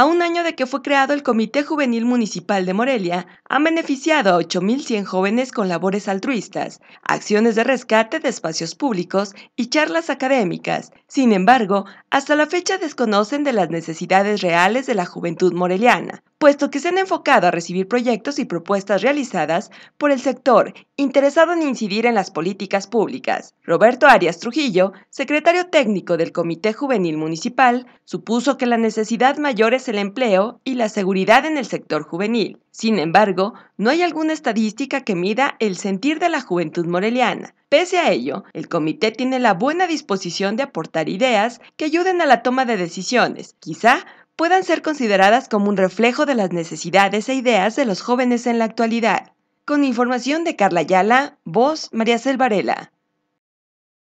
A un año de que fue creado el Comité Juvenil Municipal de Morelia, ha beneficiado a 8.100 jóvenes con labores altruistas, acciones de rescate de espacios públicos y charlas académicas, sin embargo, hasta la fecha desconocen de las necesidades reales de la juventud moreliana, puesto que se han enfocado a recibir proyectos y propuestas realizadas por el sector interesado en incidir en las políticas públicas. Roberto Arias Trujillo, secretario técnico del Comité Juvenil Municipal, supuso que la necesidad mayor es el empleo y la seguridad en el sector juvenil. Sin embargo, no hay alguna estadística que mida el sentir de la juventud moreliana. Pese a ello, el comité tiene la buena disposición de aportar ideas que ayuden a la toma de decisiones, quizá puedan ser consideradas como un reflejo de las necesidades e ideas de los jóvenes en la actualidad. Con información de Carla Ayala, voz María Selvarela.